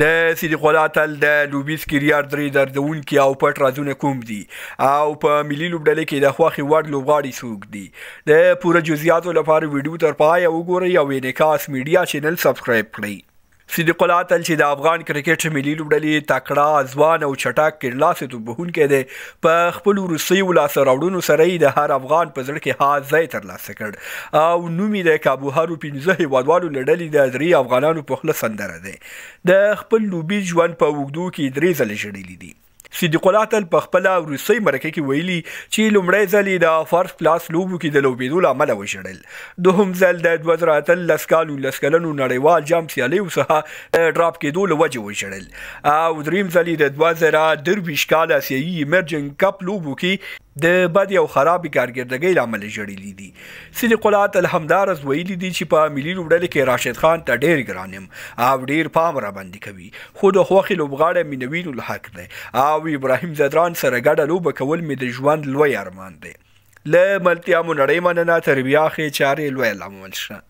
د سیدی قلا تل د لوبیس کریار درې دردون کې او پټ رازونه کوم دي او په ملي لوبډلې کې د خوخي وړ لوبغاړي څوک دي د پوره جزئیاتو لپاره ویډیو تر پای وګورئ او انعکاس میډیا چینل سبسکرایب کړئ صدیق الله تل چې د افغان کرکټ ملي لوبډلې تکړه ځوان او چټک کړلاسه ته بهون کړي په خپل روسي ولاس راوړونو سره د هر افغان په زړه کې ها ځای ترلاسه کړ او نومي د کابو هارو پنځه هیوادوالو لړلې د دري افغانانو په خله سندره ده د خپل لوبي ژوند په وګدو کې درې ځله جوړېلې دي صدیق الله تل په خپل روسي مرکه کې ویلي چې لومړی ځل د فرست کلاس لوبو کې د لوبېدو لامل وشړل دوهم ځل د 2013 کال لسکلنو نړیوال جام سیالیو څخه ډراپ کېدو لوجه وشړل او دریم ځل د 2023 کال آسیایي ایمرجنګ کپ لوبو کې د بد یو خراب کارګردګۍ لامل جوړېلې دي صدیق الله الحمدارز ویلي دي چې په ملي لوبډلې کې راشد خان ته ډېر ګرانم او ډېر پام را باندې کوي خو د خوخي لوبغاړي مینویل الحق دی او ابراهیم زدران سره ګډه لوب کول مې د ژوند لوی ارمان دی له ملتیا مونړې مننه تر بیا خې چارې لوی لامل شه